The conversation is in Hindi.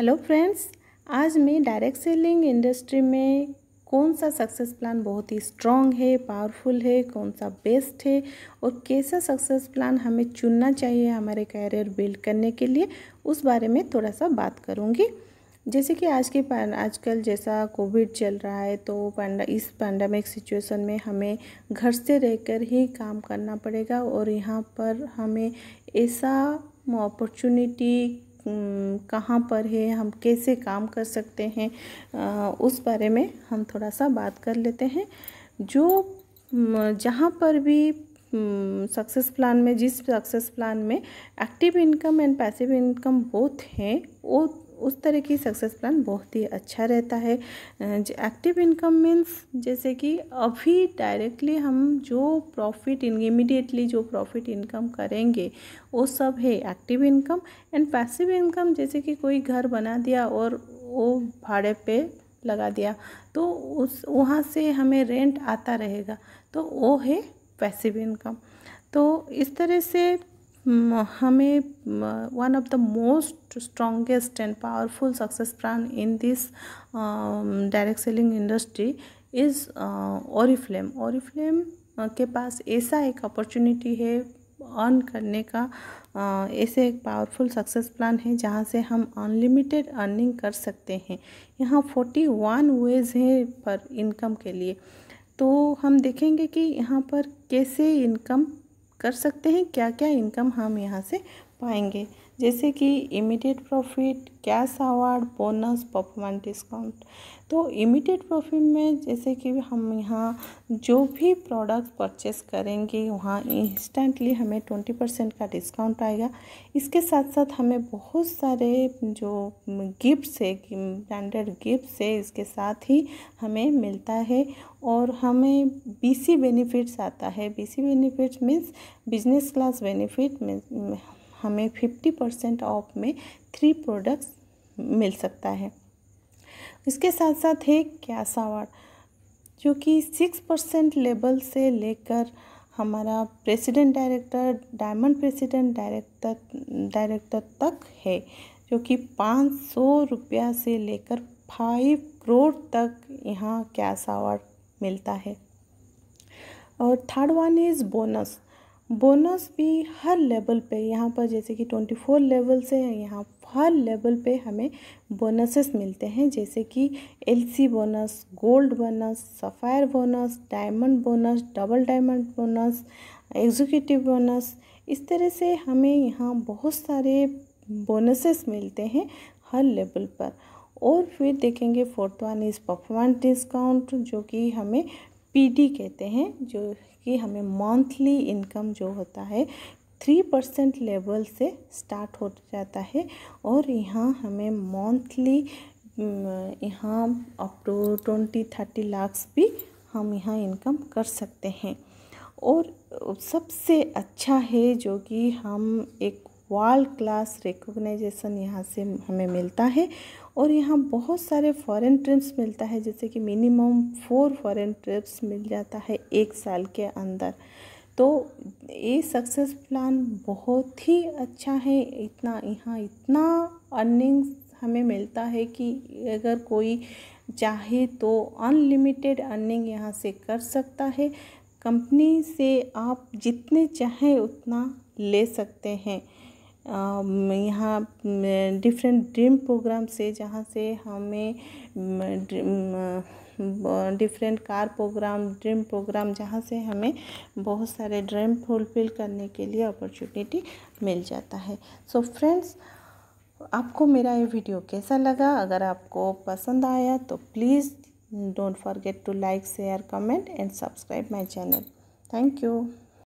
हेलो फ्रेंड्स आज मैं डायरेक्ट सेलिंग इंडस्ट्री में कौन सा सक्सेस प्लान बहुत ही स्ट्रांग है पावरफुल है कौन सा बेस्ट है और कैसा सक्सेस प्लान हमें चुनना चाहिए हमारे कैरियर बिल्ड करने के लिए उस बारे में थोड़ा सा बात करूँगी जैसे कि आज के आजकल जैसा कोविड चल रहा है तो पैंडा इस पैंडमिक सिचुएशन में हमें घर से रहकर ही काम करना पड़ेगा और यहाँ पर हमें ऐसा अपॉर्चुनिटी कहाँ पर है हम कैसे काम कर सकते हैं उस बारे में हम थोड़ा सा बात कर लेते हैं जो जहाँ पर भी सक्सेस प्लान में जिस सक्सेस प्लान में active income and passive income both हैं वो उस तरह की सक्सेस प्लान बहुत ही अच्छा रहता है एक्टिव इनकम मीन्स जैसे कि अभी डायरेक्टली हम जो प्रॉफिट इमीडिएटली जो प्रॉफिट इनकम करेंगे वो सब है active income and passive income जैसे कि कोई घर बना दिया और वो भाड़े पे लगा दिया तो उस वहाँ से हमें रेंट आता रहेगा तो वो है पैसिव इनकम तो इस तरह से हमें one of the most strongest and powerful success plan in this direct selling industry is Oriflame Oriflame के पास ऐसा एक अपॉर्चुनिटी है अर्न करने का uh, ऐसे एक पावरफुल सक्सेस प्लान है जहाँ से हम अनलिमिटेड अर्निंग कर सकते हैं यहाँ फोर्टी वन वेज हैं पर इनकम के लिए तो हम देखेंगे कि यहाँ पर कैसे इनकम कर सकते हैं क्या क्या इनकम हम यहाँ से पाएंगे जैसे कि immediate profit cash award bonus performance discount तो इमीडिएट प्रॉफिट में जैसे कि हम यहाँ जो भी प्रोडक्ट परचेस करेंगे वहाँ इंस्टेंटली हमें ट्वेंटी परसेंट का डिस्काउंट आएगा इसके साथ साथ हमें बहुत सारे जो गिफ्ट्स है ब्रांडेड गिफ्ट्स है इसके साथ ही हमें मिलता है और हमें बीसी बेनिफिट्स आता है BC benefits means business class benefit हमें फिफ्टी परसेंट ऑफ में थ्री प्रोडक्ट्स मिल सकता है इसके साथ साथ है कैश आवर जो कि सिक्स परसेंट लेवल से लेकर हमारा president director diamond president director director तक है जो कि पाँच सौ रुपया से लेकर फाइव करोड़ तक यहाँ कैश अवार्ड मिलता है और third one is bonus bonus भी हर लेवल पे यहाँ पर जैसे कि ट्वेंटी फोर लेवल से यहाँ हर लेवल पे हमें बोनसेस मिलते हैं जैसे कि LC bonus gold bonus sapphire bonus diamond bonus double diamond bonus executive bonus इस तरह से हमें यहाँ बहुत सारे बोनसेस मिलते हैं हर लेवल पर और फिर देखेंगे fourth one is performance discount जो कि हमें पीडी कहते हैं जो कि हमें मंथली इनकम जो होता है थ्री परसेंट लेवल से स्टार्ट हो जाता है और यहाँ हमें मंथली यहाँ up to twenty thirty lakhs भी हम यहाँ इनकम कर सकते हैं और सबसे अच्छा है जो कि हम एक वर्ल्ड क्लास रिकोगनाइजेशन यहाँ से हमें मिलता है और यहाँ बहुत सारे फॉरेन ट्रिप्स मिलता है जैसे कि मिनिमम फोर फॉरेन ट्रिप्स मिल जाता है एक साल के अंदर तो ये सक्सेस प्लान बहुत ही अच्छा है इतना यहाँ इतना अर्निंग हमें मिलता है कि अगर कोई चाहे तो अनलिमिटेड अर्निंग यहाँ से कर सकता है कंपनी से आप जितने चाहें उतना ले सकते हैं यहाँ डिफरेंट ड्रीम प्रोग्राम से जहाँ से हमें different car programme dream programme जहाँ से हमें बहुत सारे ड्रीम फुलफिल करने के लिए अपॉर्चुनिटी मिल जाता है सो so फ्रेंड्स आपको मेरा ये वीडियो कैसा लगा अगर आपको पसंद आया तो please don't forget to like share comment and subscribe my channel thank you